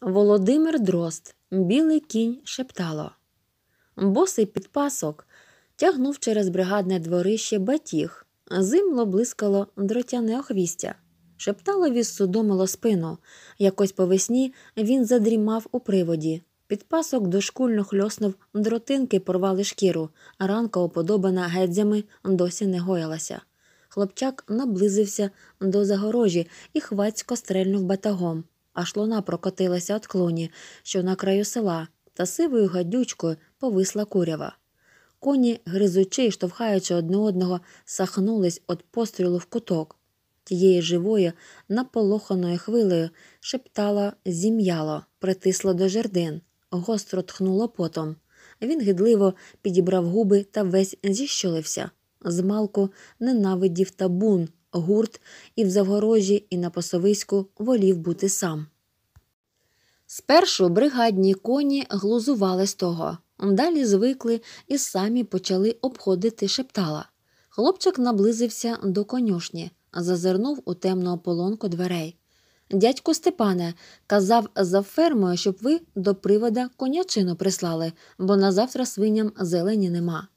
Володимир Дрозд, білий кінь шептало. Босий підпасок тягнув через бригадне дворище батіг, зимло блискало дротяне охвістя. Шепталові судомило спину. Якось по весні він задрімав у приводі. Підпасок дошкульно хльоснув дротинки, порвали шкіру, а ранка, уподобана гедзями, досі не гоялася. Хлопчак наблизився до загорожі і хвацько стрельнув батагом аж луна прокотилася від клоні, що на краю села, та сивою гадючкою повисла курява. Коні, гризучи й штовхаючи одне одного, сахнулись від пострілу в куток. Тієї живої, наполоханою хвилею, шептала, зім'яло, притисло до жердин, гостро тхнуло потом. Він гидливо підібрав губи та весь зіщулився. Змалку ненавидів табун, гурт і в Завгорожі, і на Посовиську волів бути сам. Спершу бригадні коні глузували з того, далі звикли і самі почали обходити шептала. Хлопчик наблизився до конюшні, зазирнув у темну ополонку дверей. Дядько Степане казав за фермою, щоб ви до привода конячину прислали, бо на завтра свиням зелені нема.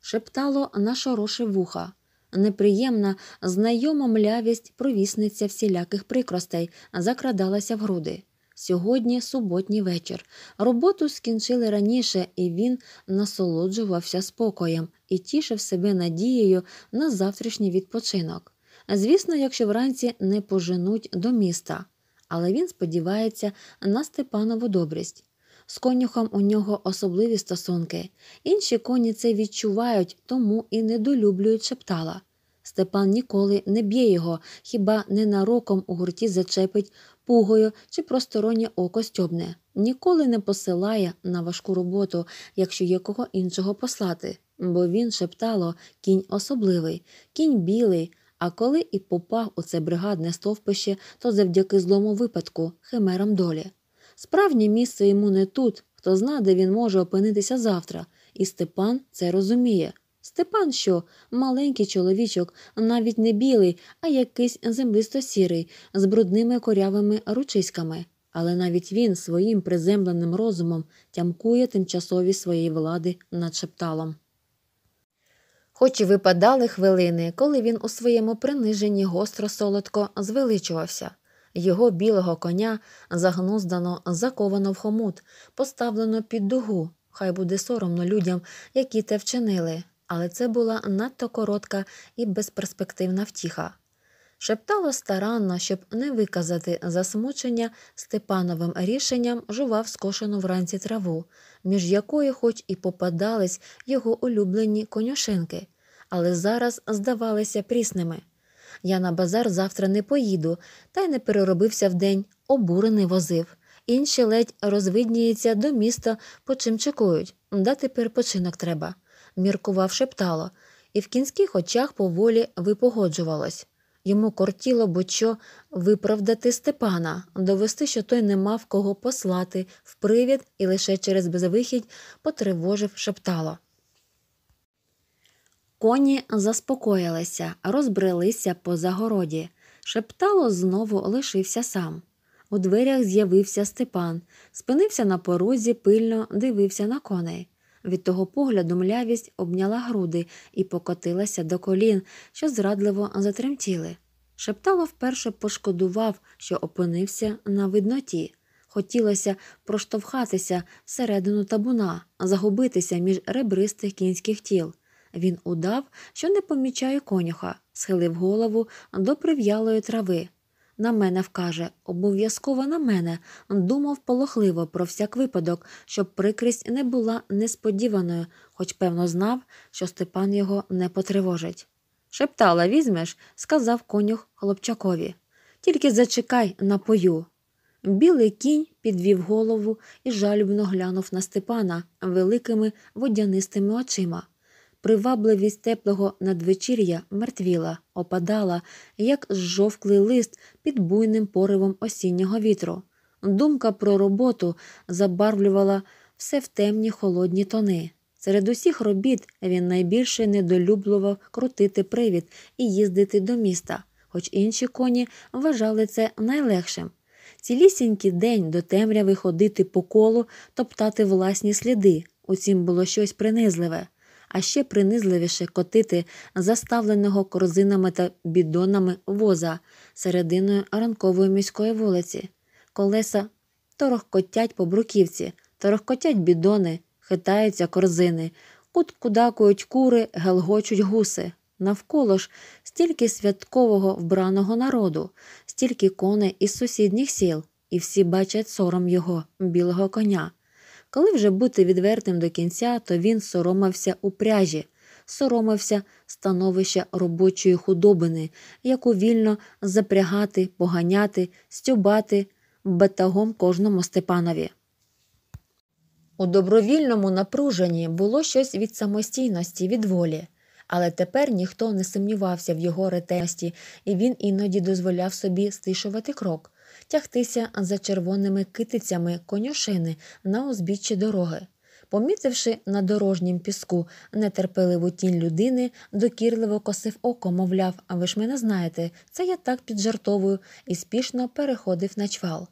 Шептало нашорошив вуха. Неприємна, знайома млявість, провісниця всіляких прикростей, закрадалася в груди. Сьогодні суботній вечір. Роботу скінчили раніше, і він насолоджувався спокоєм і тішив себе надією на завтрашній відпочинок. Звісно, якщо вранці не поженуть до міста, але він сподівається на Степанову добрість. З конюхом у нього особливі стосунки. Інші коні це відчувають, тому і недолюблюють шептала. Степан ніколи не б'є його, хіба ненароком у гурті зачепить пугою чи простороннє око стьобне, ніколи не посилає на важку роботу, якщо є кого іншого послати, бо він шептало кінь особливий, кінь білий. А коли і попав у це бригадне стовпище, то завдяки злому випадку химерам долі. Справнє місце йому не тут, хто зна, де він може опинитися завтра, і Степан це розуміє. Степан, що маленький чоловічок, навіть не білий, а якийсь землисто-сірий, з брудними корявими ручиськами. Але навіть він своїм приземленим розумом тямкує тимчасові своєї влади над шепталом. Хоч і випадали хвилини, коли він у своєму приниженні гостро солодко звеличувався. Його білого коня загнуздано, заковано в хомут, поставлено під дугу. Хай буде соромно людям, які те вчинили, але це була надто коротка і безперспективна втіха. Шептало старанно, щоб не виказати засмучення Степановим рішенням жував скошену вранці траву, між якою, хоч і попадались його улюблені конюшинки, але зараз здавалися прісними. Я на базар завтра не поїду, та й не переробився вдень, обурений возив. Інші ледь розвидніється до міста, по чим чекують. Дати перепочинок треба, міркував шептало, і в кінських очах поволі випогоджувалось. Йому кортіло, бо що виправдати Степана, довести, що той не мав кого послати в привід і лише через безвихідь потривожив шептало. Коні заспокоїлися, розбрелися по загороді. Шептало знову лишився сам. У дверях з'явився Степан, спинився на порозі, пильно дивився на коней. Від того погляду млявість обняла груди і покотилася до колін, що зрадливо затремтіли. Шептало вперше пошкодував, що опинився на видноті. Хотілося проштовхатися всередину табуна, загубитися між ребристих кінських тіл. Він удав, що не помічає конюха, схилив голову до прив'ялої трави. На мене вкаже, обов'язково на мене, думав полохливо про всяк випадок, щоб прикрість не була несподіваною, хоч певно знав, що Степан його не потривожить. Шептала, візьмеш, сказав конюх хлопчакові. Тільки зачекай напою. Білий кінь підвів голову і жалюбно глянув на Степана великими водянистими очима. Привабливість теплого надвечір'я мертвіла, опадала, як зжовклий лист під буйним поривом осіннього вітру. Думка про роботу забарвлювала все в темні холодні тони. Серед усіх робіт він найбільше недолюблював крутити привід і їздити до міста, хоч інші коні вважали це найлегшим. Цілісінький день до темряви ходити по колу, топтати власні сліди. У цім було щось принизливе а ще принизливіше котити заставленого корзинами та бідонами воза серединою ранкової міської вулиці. Колеса торохкотять по бруківці, торохкотять бідони, хитаються корзини, куткудакують кури, гелгочуть гуси. Навколо ж стільки святкового вбраного народу, стільки коней із сусідніх сіл, і всі бачать сором його білого коня. Коли вже бути відвертим до кінця, то він соромився у пряжі, соромився становища робочої худобини, яку вільно запрягати, поганяти, стюбати батагом кожному Степанові. У добровільному напруженні було щось від самостійності, від волі, але тепер ніхто не сумнівався в його ретельності, і він іноді дозволяв собі стишувати крок, тягтися за червоними китицями конюшини на узбіччі дороги. Помітивши на дорожнім піску нетерпеливу тінь людини, докірливо косив око, мовляв, а ви ж мене знаєте, це я так піджартовую і спішно переходив на чвал.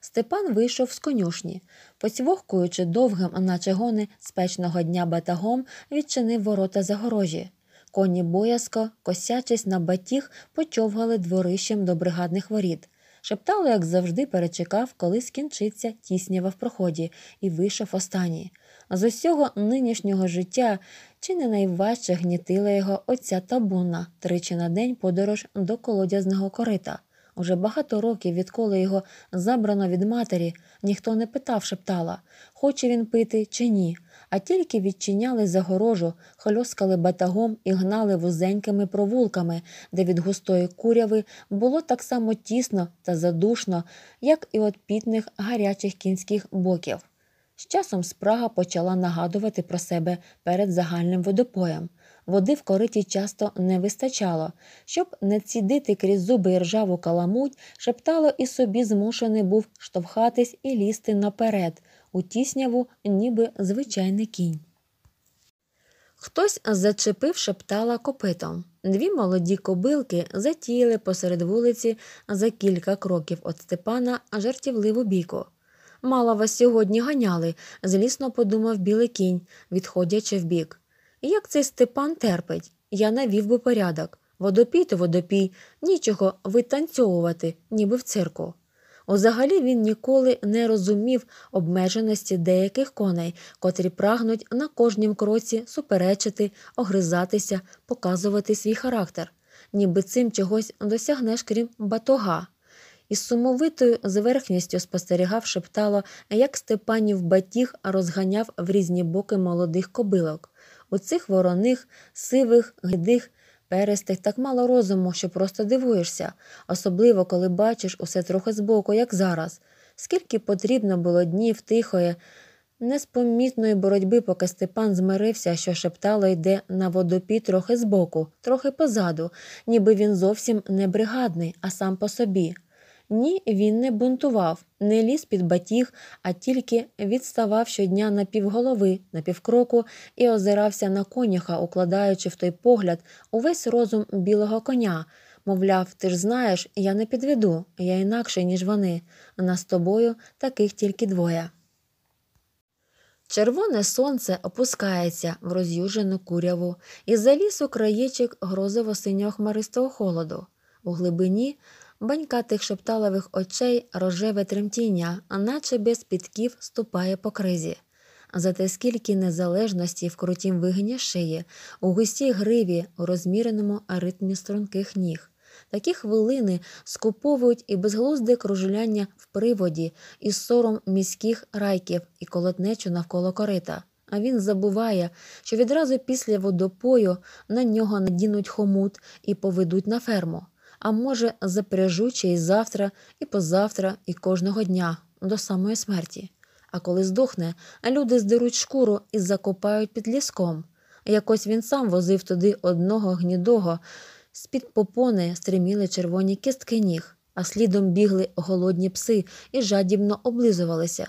Степан вийшов з конюшні, поцьвохкуючи довгим, наче гони спечного дня батагом, відчинив ворота загорожі. Коні боязко, косячись на батіг, почовгали дворищем до бригадних воріт. Шептало, як завжди, перечекав, коли скінчиться тіснява в проході, і вийшов останній. З усього нинішнього життя чи не найважче гнітила його оця табуна тричі на день подорож до колодязного корита. Уже багато років, відколи його забрано від матері, ніхто не питав, шептала, хоче він пити чи ні а тільки відчиняли загорожу, хльоскали батагом і гнали вузенькими провулками, де від густої куряви було так само тісно та задушно, як і від пітних гарячих кінських боків. З часом спрага почала нагадувати про себе перед загальним водопоєм. Води в кориті часто не вистачало. Щоб не цідити крізь зуби і ржаву каламуть, шептало і собі змушений був штовхатись і лізти наперед у тісняву, ніби звичайний кінь. Хтось, зачепив, шептала копитом. Дві молоді кобилки затіяли посеред вулиці за кілька кроків від Степана жартівливу бійку. Мало вас сьогодні ганяли, злісно подумав білий кінь, відходячи вбік. Як цей Степан терпить, я навів би порядок. Водопій то водопій, нічого витанцьовувати, ніби в цирку. Узагалі він ніколи не розумів обмеженості деяких коней, котрі прагнуть на кожнім кроці суперечити, огризатися, показувати свій характер, ніби цим чогось досягнеш крім батога. Із сумовитою зверхністю спостерігав, шептало, як Степанів батіг розганяв в різні боки молодих кобилок. У цих вороних, сивих, гидих. Перестих так мало розуму, що просто дивуєшся, особливо коли бачиш усе трохи збоку, як зараз, скільки потрібно було днів тихої, неспомітної боротьби, поки Степан змирився, що шептало йде на водопі трохи збоку, трохи позаду, ніби він зовсім не бригадний, а сам по собі. Ні, він не бунтував, не ліз під батіг, а тільки відставав щодня на півголови, на півкроку і озирався на коняха, укладаючи в той погляд увесь розум білого коня. Мовляв, ти ж знаєш, я не підведу, я інакший, ніж вони. Нас з тобою таких тільки двоє. Червоне сонце опускається в роз'южену куряву, і за лісу краєчик грозово синьо хмаристого холоду. У глибині Банька тих шепталових очей рожеве тремтіння, наче без підків ступає по кризі. Зате скільки незалежності в крутім вигині шиї, у густій гриві, у розміреному ритмі струнких ніг. Такі хвилини скуповують і безглузде кружуляння в приводі, і сором міських райків і колотнечу навколо корита. А він забуває, що відразу після водопою на нього надінуть хомут і поведуть на ферму а може, запряжу ще й завтра, і позавтра, і кожного дня до самої смерті. А коли здохне, люди здеруть шкуру і закопають під ліском. Якось він сам возив туди одного гнідого, з під попони стриміли червоні кістки ніг, а слідом бігли голодні пси і жадібно облизувалися.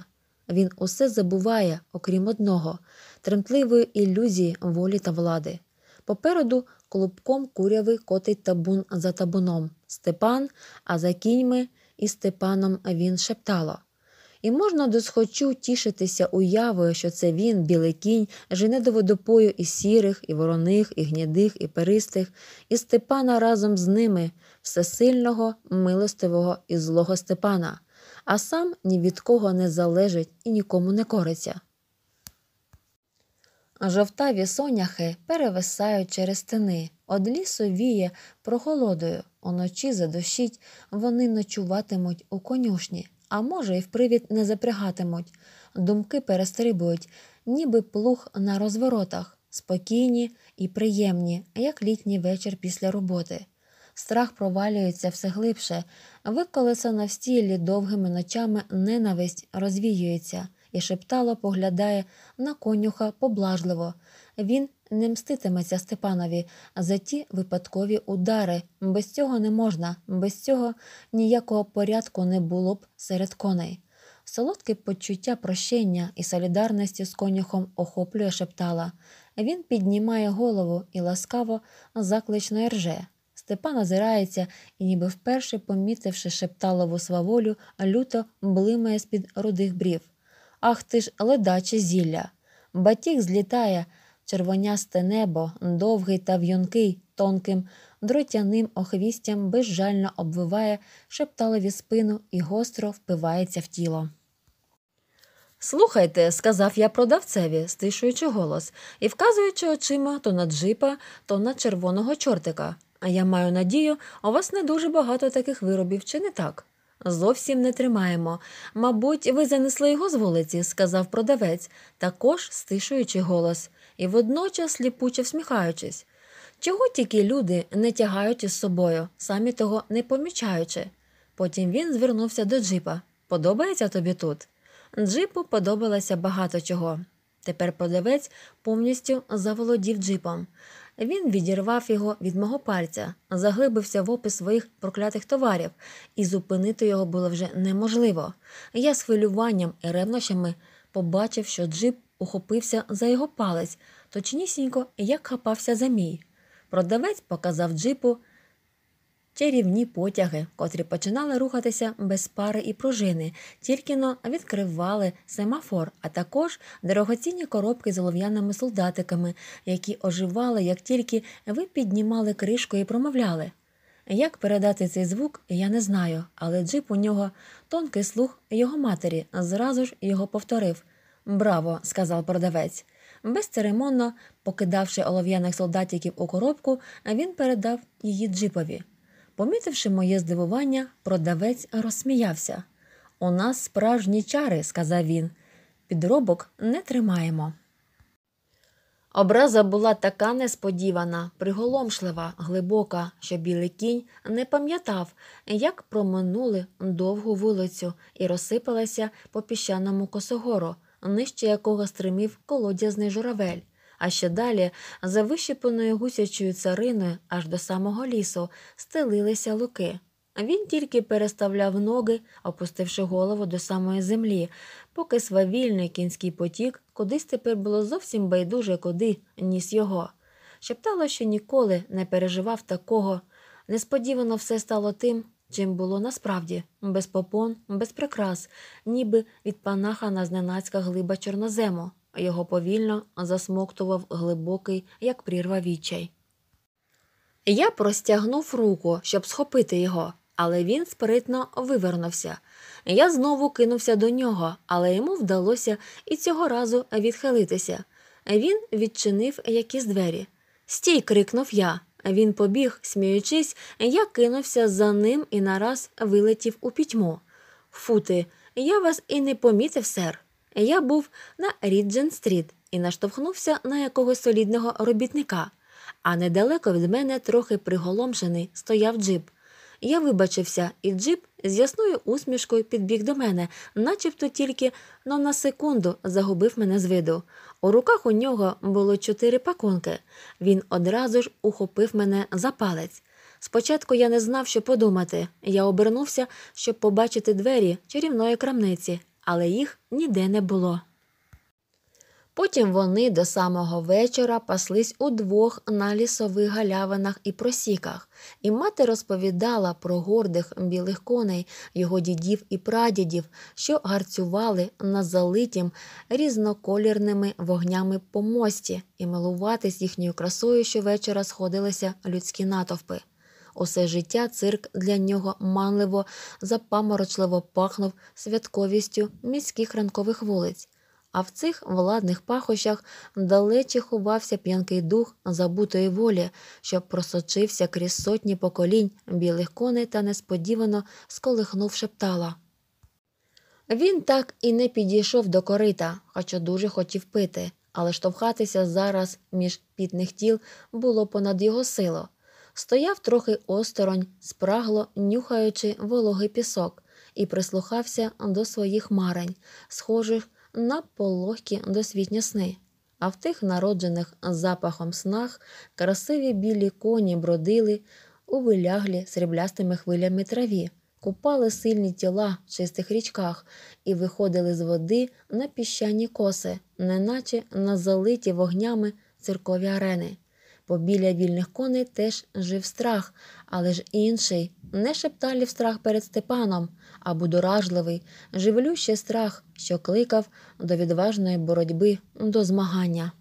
Він усе забуває, окрім одного тремтливої ілюзії волі та влади. Попереду клубком куряви котить табун за табуном Степан, а за кіньми і Степаном він шептало. І можна досхочу тішитися уявою, що це він, білий кінь, жене до водопою і сірих, і вороних, і гнідих, і перистих, і Степана разом з ними, всесильного, милостивого і злого Степана, а сам ні від кого не залежить і нікому не кориться. Жовтаві соняхи перевисають через тини, од лісу віє прохолодою. Уночі задощить, вони ночуватимуть у конюшні, а може, й в привід не запрягатимуть. Думки перестрибують, ніби плуг на розворотах, спокійні і приємні, як літній вечір після роботи. Страх провалюється все глибше, виколеса на стілі довгими ночами ненависть розвіюється і шептало поглядає на конюха поблажливо. Він не мститиметься Степанові за ті випадкові удари. Без цього не можна, без цього ніякого порядку не було б серед коней. Солодке почуття прощення і солідарності з конюхом охоплює шептала. Він піднімає голову і ласкаво заклично рже. Степан озирається і, ніби вперше помітивши шепталову сваволю, люто блимає з-під рудих брів. Ах ти ж ледаче зілля. Батіг злітає, червонясте небо, довгий та в'юнкий, тонким, дротяним охвістям безжально обвиває шепталеві спину і гостро впивається в тіло. Слухайте, сказав я продавцеві, стишуючи голос і вказуючи очима то на джипа, то на червоного чортика. А я маю надію, у вас не дуже багато таких виробів, чи не так? зовсім не тримаємо. Мабуть, ви занесли його з вулиці, сказав продавець, також стишуючи голос, і водночас ліпуче всміхаючись. Чого тільки люди не тягають із собою, самі того не помічаючи. Потім він звернувся до Джипа. Подобається тобі тут? Джипу подобалося багато чого. Тепер продавець повністю заволодів джипом. Він відірвав його від мого пальця, заглибився в опис своїх проклятих товарів, і зупинити його було вже неможливо. Я з хвилюванням і ревнощами побачив, що джип ухопився за його палець, точнісінько як хапався за мій. Продавець показав джипу чарівні потяги, котрі починали рухатися без пари і пружини, тільки но відкривали семафор, а також дорогоцінні коробки з олов'яними солдатиками, які оживали, як тільки ви піднімали кришку і промовляли. Як передати цей звук, я не знаю, але джип у нього тонкий слух його матері зразу ж його повторив. Браво, сказав продавець. Безцеремонно, покидавши олов'яних солдатиків у коробку, він передав її джипові. Помітивши моє здивування, продавець розсміявся. У нас справжні чари, сказав він, підробок не тримаємо. Образа була така несподівана, приголомшлива, глибока, що білий кінь не пам'ятав, як проминули довгу вулицю і розсипалася по піщаному косогору, нижче якого стримів колодязний журавель а ще далі, за вищепаною гусячою цариною аж до самого лісу, стелилися луки. Він тільки переставляв ноги, опустивши голову до самої землі, поки свавільний кінський потік кудись тепер було зовсім байдуже, куди ніс його. Шептало, що ніколи не переживав такого. Несподівано все стало тим, чим було насправді без попон, без прикрас, ніби від панаха на зненацька глиба чорнозему. Його повільно засмоктував глибокий, як прірва відчай. Я простягнув руку, щоб схопити його, але він спритно вивернувся. Я знову кинувся до нього, але йому вдалося і цього разу відхилитися. Він відчинив якісь двері. Стій, крикнув я. Він побіг, сміючись, я кинувся за ним і нараз вилетів у пітьму. Фути, я вас і не помітив, сер я був на Ріджен-стріт і наштовхнувся на якогось солідного робітника, а недалеко від мене, трохи приголомшений, стояв джип. Я вибачився, і джип з ясною усмішкою підбіг до мене, начебто тільки но на секунду загубив мене з виду. У руках у нього було чотири пакунки. Він одразу ж ухопив мене за палець. Спочатку я не знав, що подумати. Я обернувся, щоб побачити двері чарівної крамниці, але їх ніде не було. Потім вони до самого вечора паслись удвох на лісових галявинах і просіках, і мати розповідала про гордих білих коней, його дідів і прадідів, що гарцювали на залитім різноколірними вогнями по мості, і милуватись їхньою красою щовечора сходилися людські натовпи. Усе життя цирк для нього манливо, запаморочливо пахнув святковістю міських ранкових вулиць. А в цих владних пахощах далече ховався п'янкий дух забутої волі, що просочився крізь сотні поколінь білих коней та несподівано сколихнув шептала. Він так і не підійшов до корита, хоча дуже хотів пити, але штовхатися зараз між пітних тіл було понад його силу стояв трохи осторонь, спрагло нюхаючи вологий пісок, і прислухався до своїх марень, схожих на пологкі досвітні сни. А в тих народжених запахом снах красиві білі коні бродили у виляглі сріблястими хвилями траві, купали сильні тіла в чистих річках і виходили з води на піщані коси, неначе на залиті вогнями циркові арени. Побіля вільних коней теж жив страх, але ж інший, не шепталів страх перед Степаном, а будоражливий, живлющий страх, що кликав до відважної боротьби, до змагання.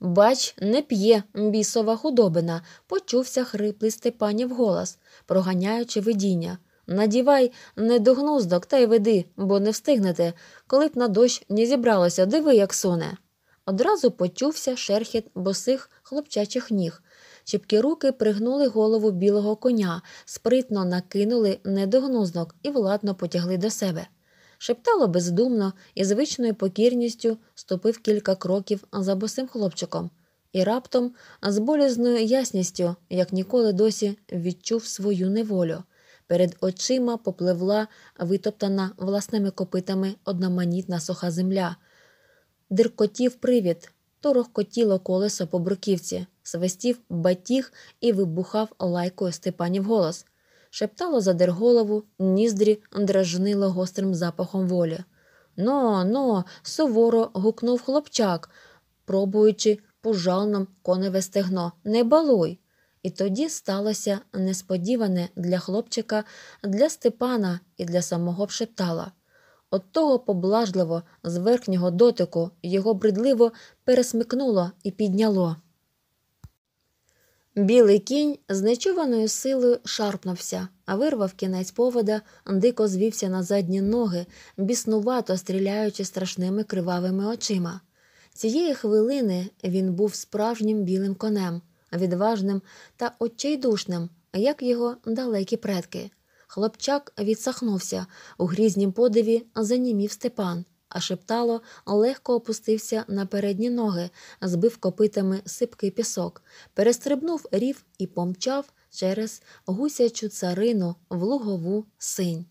Бач, не п'є бісова худобина, почувся хриплий Степанів голос, проганяючи видіння. Надівай не до гнуздок та й веди, бо не встигнете, коли б на дощ не зібралося, диви, як суне. Одразу почувся шерхіт босих хлопчачих ніг. Чіпкі руки пригнули голову білого коня, спритно накинули недогнузнок і владно потягли до себе. Шептало бездумно і звичною покірністю ступив кілька кроків за босим хлопчиком і раптом, з болізною ясністю, як ніколи досі, відчув свою неволю. Перед очима попливла витоптана власними копитами одноманітна суха земля диркотів привід, то рохкотіло колесо по бруківці, свистів батіг і вибухав лайкою Степанів голос, шептало задер голову, ніздрі дражнило гострим запахом волі. Но, но, суворо гукнув хлопчак, пробуючи пожалном коневе стегно. Не балуй! І тоді сталося несподіване для хлопчика, для Степана і для самого Пшептала. От того поблажливо з верхнього дотику його бридливо пересмикнуло і підняло. Білий кінь з нечуваною силою шарпнувся, а вирвав кінець повода, дико звівся на задні ноги, біснувато стріляючи страшними кривавими очима. Цієї хвилини він був справжнім білим конем, відважним та очайдушним, як його далекі предки. Хлопчак відсахнувся. У грізнім подиві занімів Степан, а шептало легко опустився на передні ноги, збив копитами сипкий пісок, перестрибнув рів і помчав через гусячу царину в лугову синь.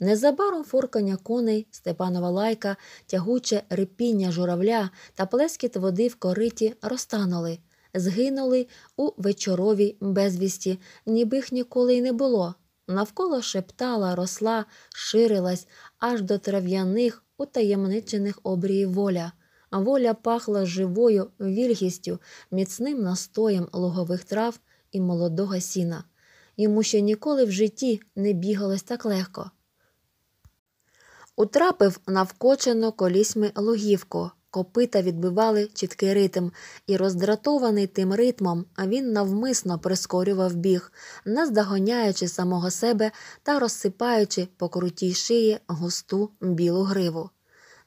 Незабаром форкання коней, Степанова лайка, тягуче рипіння журавля та плескіт води в кориті розтанули, згинули у вечоровій безвісті, ніби їх ніколи й не було. Навколо шептала, росла, ширилась аж до трав'яних, утаємничених обріїв воля. Воля пахла живою вільгістю, міцним настоєм лугових трав і молодого сіна. Йому ще ніколи в житті не бігалось так легко. Утрапив навкочено колісьми лугівку. Копита відбивали чіткий ритм, і роздратований тим ритмом, він навмисно прискорював біг, не здогоняючи самого себе та розсипаючи по крутій шиї густу білу гриву.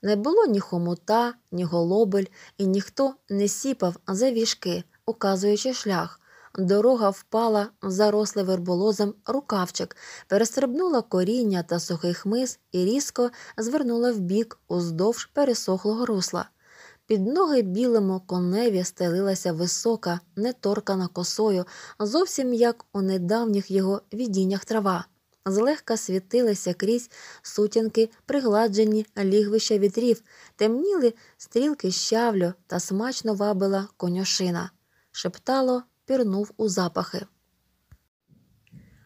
Не було ні хомута, ні голобель, і ніхто не сіпав за віжки, указуючи шлях. Дорога впала в заросле верболозом рукавчик, перестрибнула коріння та сухий хмиз і різко звернула вбік уздовж пересохлого русла. Під ноги білому коневі стелилася висока, неторкана косою, зовсім як у недавніх його відіннях трава. Злегка світилися крізь сутінки, пригладжені лігвища вітрів, темніли стрілки щавлю та смачно вабила конюшина. Шептало, пірнув у запахи.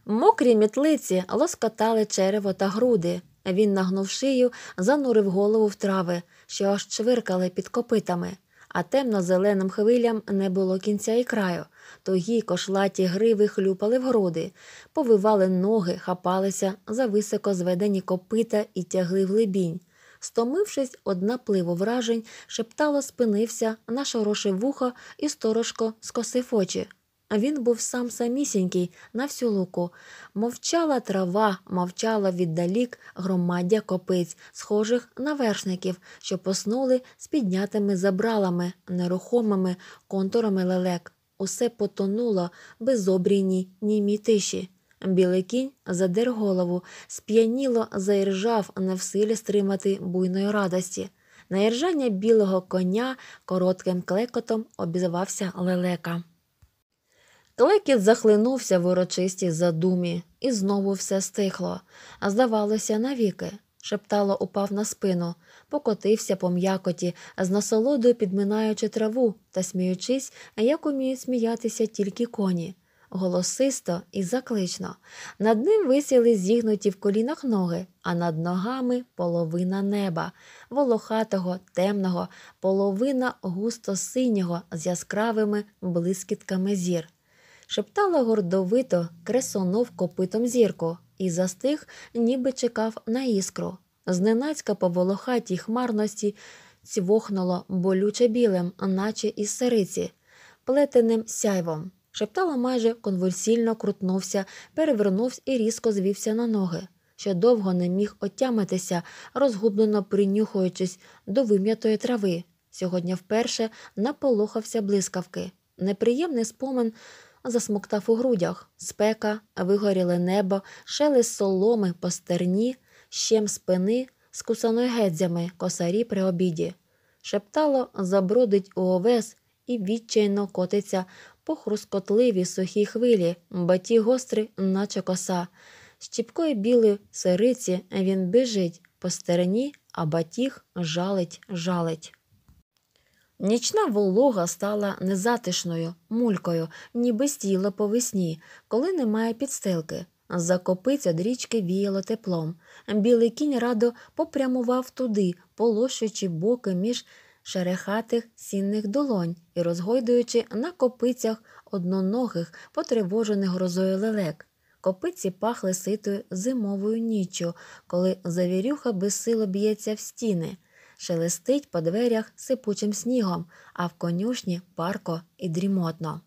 Мокрі мітлиці лоскотали черево та груди. Він нагнув шию, занурив голову в трави що аж чвиркали під копитами, а темно-зеленим хвилям не було кінця і краю, тогі кошлаті гриви хлюпали в груди, повивали ноги, хапалися за високо зведені копита і тягли в глибінь. Стомившись, од пливо вражень, шептало, спинився, нашорошив вухо і сторожко скосив очі. Він був сам самісінький на всю луку. Мовчала трава, мовчала віддалік громадя копиць, схожих на вершників, що поснули з піднятими забралами, нерухомими контурами лелек. Усе потонуло безобрійній німій тиші. Білий кінь задер голову, сп'яніло заіржав не в силі стримати буйної радості. На іржання білого коня коротким клекотом обізвався лелека. Лекіт захлинувся в урочистій задумі, і знову все стихло, а здавалося, навіки. Шептало упав на спину, покотився по м'якоті, з насолодою підминаючи траву та сміючись, як уміють сміятися тільки коні. Голосисто і заклично. Над ним висіли зігнуті в колінах ноги, а над ногами половина неба, волохатого, темного, половина густо синього з яскравими блискітками зір шептала гордовито, кресонув копитом зірку і застиг, ніби чекав на іскру. Зненацька по волохатій хмарності цвохнуло болюче білим, наче із сириці, плетеним сяйвом. Шептала майже конвульсільно крутнувся, перевернувся і різко звівся на ноги, що довго не міг отямитися, розгублено принюхуючись до вим'ятої трави. Сьогодні вперше наполохався блискавки. Неприємний спомин засмоктав у грудях спека, вигоріле небо, шелест соломи, постерні, щем спини, скусаною гедзями, косарі при обіді. Шептало, забродить у овес і відчайно котиться по хрускотливій сухій хвилі, баті гостри, наче коса. З чіпкої білої сириці він біжить по стерні, а батіг жалить, жалить. Нічна волога стала незатишною, мулькою, ніби стіла по весні, коли немає підстилки. За копиць дрічки віяло теплом. Білий кінь радо попрямував туди, полощуючи боки між шерехатих сінних долонь і розгойдуючи на копицях одноногих, потривожених грозою лелек. Копиці пахли ситою зимовою ніччю, коли завірюха безсило б'ється в стіни шелестить по дверях сипучим снігом, а в конюшні парко і дрімотно.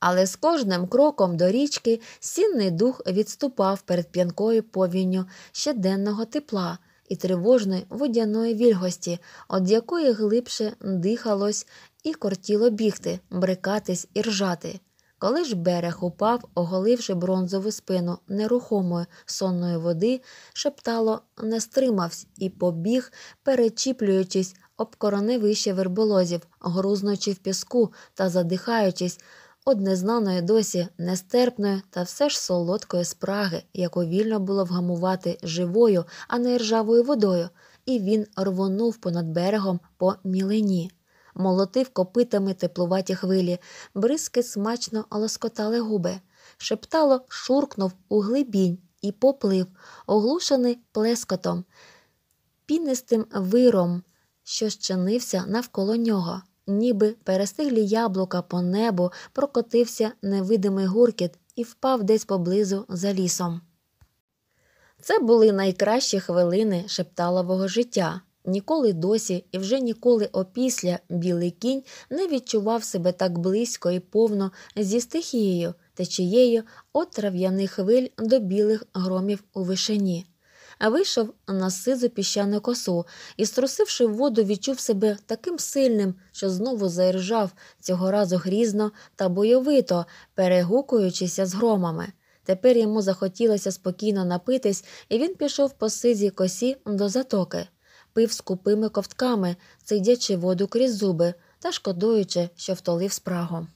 Але з кожним кроком до річки сінний дух відступав перед п'янкою повінню щоденного тепла і тривожної водяної вільгості, від якої глибше дихалось і кортіло бігти, брикатись і ржати. Коли ж берег упав, оголивши бронзову спину нерухомої сонної води, шептало, не стримався і побіг, перечіплюючись об вище верболозів, грузнучи в піску та задихаючись од незнаної досі нестерпної та все ж солодкої спраги, яку вільно було вгамувати живою, а не ржавою водою, і він рвонув понад берегом по мілені молотив копитами теплуваті хвилі, бризки смачно олоскотали губи. Шептало, шуркнув у глибінь і поплив, оглушений плескотом, пінистим виром, що щинився навколо нього. Ніби перестиглі яблука по небу, прокотився невидимий гуркіт і впав десь поблизу за лісом. Це були найкращі хвилини шепталового життя. Ніколи досі і вже ніколи опісля білий кінь не відчував себе так близько і повно зі стихією течією от трав'яних хвиль до білих громів у вишині. Вийшов на сизу піщану косу і, струсивши воду, відчув себе таким сильним, що знову заіржав, цього разу грізно та бойовито, перегукуючися з громами. Тепер йому захотілося спокійно напитись, і він пішов по сизій косі до затоки пив скупими ковтками, сидячи воду крізь зуби та шкодуючи, що втолив спрагу.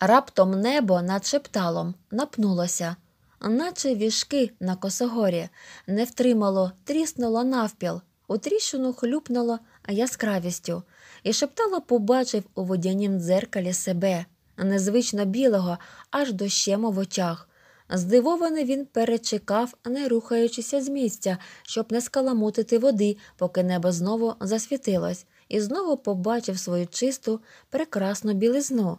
Раптом небо над шепталом напнулося, наче віжки на косогорі, не втримало, тріснуло навпіл, у тріщину хлюпнуло яскравістю, і шептало побачив у водянім дзеркалі себе, незвично білого, аж до в очах. Здивований він перечекав, не рухаючися з місця, щоб не скаламутити води, поки небо знову засвітилось, і знову побачив свою чисту, прекрасну білизну.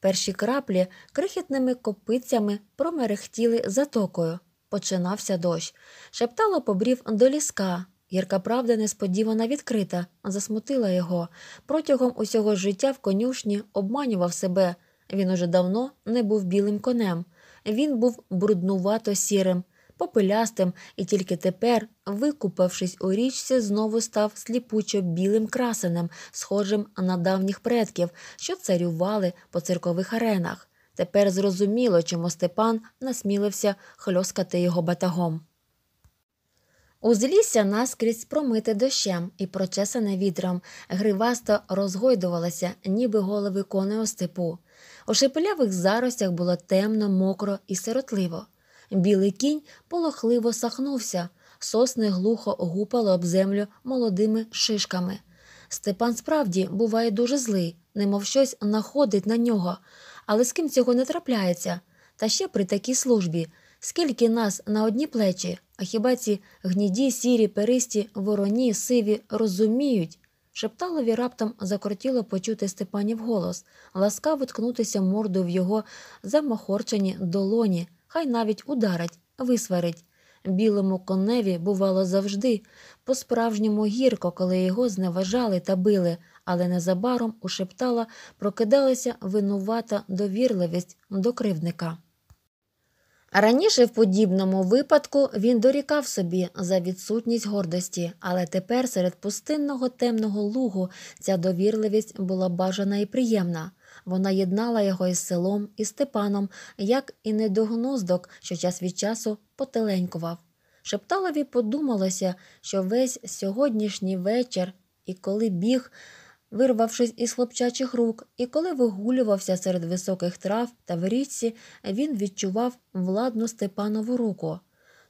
Перші краплі крихітними копицями промерехтіли затокою. Починався дощ, шептало побрів до ліска. Гірка правда несподівано відкрита, засмутила його. Протягом усього життя в конюшні обманював себе. Він уже давно не був білим конем він був бруднувато сірим, попелястим і тільки тепер, викупавшись у річці, знову став сліпучо білим красенем, схожим на давніх предків, що царювали по циркових аренах. Тепер зрозуміло, чому Степан насмілився хльоскати його батагом. Узлісся наскрізь промите дощем і прочесане вітром, гривасто розгойдувалося, ніби голови коней у степу. У шепелявих заростях було темно, мокро і сиротливо. Білий кінь полохливо сахнувся, сосни глухо гупало об землю молодими шишками. Степан справді буває дуже злий, немов щось находить на нього, але з ким цього не трапляється. Та ще при такій службі, скільки нас на одні плечі, а хіба ці гніді, сірі, перисті, вороні, сиві розуміють, Шепталові раптом закортіло почути Степанів голос, ласкаво ткнутися мордою в його замахорчені долоні, хай навіть ударить, висварить. Білому коневі бувало завжди, по-справжньому гірко, коли його зневажали та били, але незабаром у шептала прокидалася винувата довірливість до кривдника. Раніше, в подібному випадку, він дорікав собі за відсутність гордості, але тепер серед пустинного темного лугу ця довірливість була бажана і приємна. Вона єднала його із селом і Степаном, як і недогноздок, що час від часу потеленькував. Шепталові подумалося, що весь сьогоднішній вечір і коли біг. Вирвавшись із хлопчачих рук, і коли вигулювався серед високих трав та в річці, він відчував владну Степанову руку.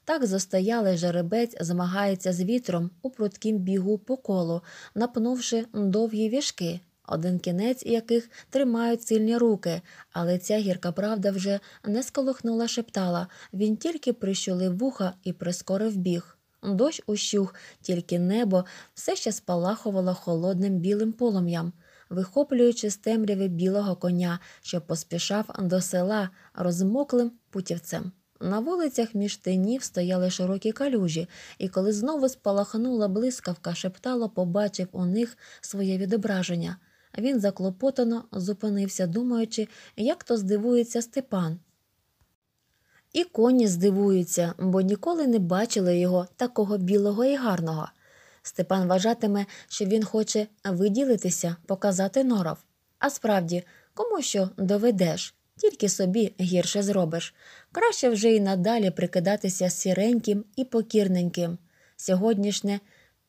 Так застоялий жеребець змагається з вітром у пруткім бігу по колу, напнувши довгі віжки, один кінець яких тримають сильні руки, але ця гірка правда вже не сколохнула, шептала, він тільки прищулив вуха і прискорив біг. Дощ ущух, тільки небо все ще спалахувало холодним білим полум'ям, вихоплюючи з темряви білого коня, що поспішав до села розмоклим путівцем. На вулицях між тинів стояли широкі калюжі, і коли знову спалахнула блискавка, шептало, побачив у них своє відображення. Він заклопотано зупинився, думаючи, як то здивується Степан. І коні здивуються, бо ніколи не бачили його такого білого і гарного. Степан вважатиме, що він хоче виділитися, показати норов. А справді, кому що доведеш, тільки собі гірше зробиш. Краще вже й надалі прикидатися сіреньким і покірненьким. Сьогоднішнє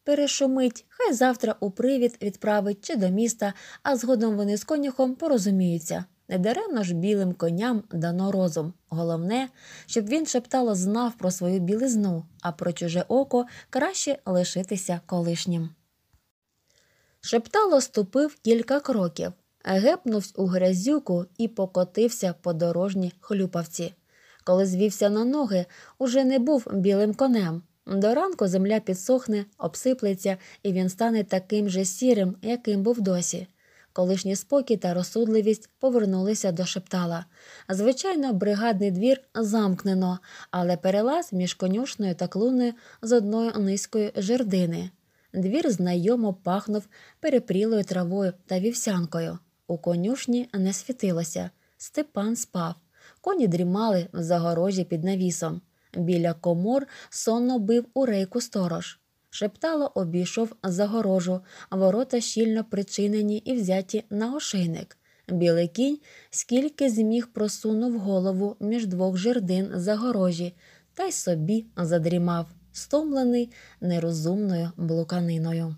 перешумить, хай завтра у привід відправить чи до міста, а згодом вони з конюхом порозуміються. Недаремно ж білим коням дано розум. Головне, щоб він шептало знав про свою білизну, а про чуже око краще лишитися колишнім. Шептало ступив кілька кроків, гепнувся у грязюку і покотився по дорожній хлюпавці. Коли звівся на ноги, уже не був білим конем. До ранку земля підсохне, обсиплеться, і він стане таким же сірим, яким був досі. Колишній спокій та розсудливість повернулися до шептала. Звичайно, бригадний двір замкнено, але перелаз між конюшною та клуною з одної низької жердини. Двір знайомо пахнув перепрілою травою та вівсянкою. У конюшні не світилося. Степан спав. Коні дрімали в загорожі під навісом. Біля комор сонно бив у рейку сторож шептало обійшов загорожу, ворота щільно причинені і взяті на ошейник. Білий кінь скільки зміг просунув голову між двох жердин загорожі та й собі задрімав, стомлений нерозумною блуканиною.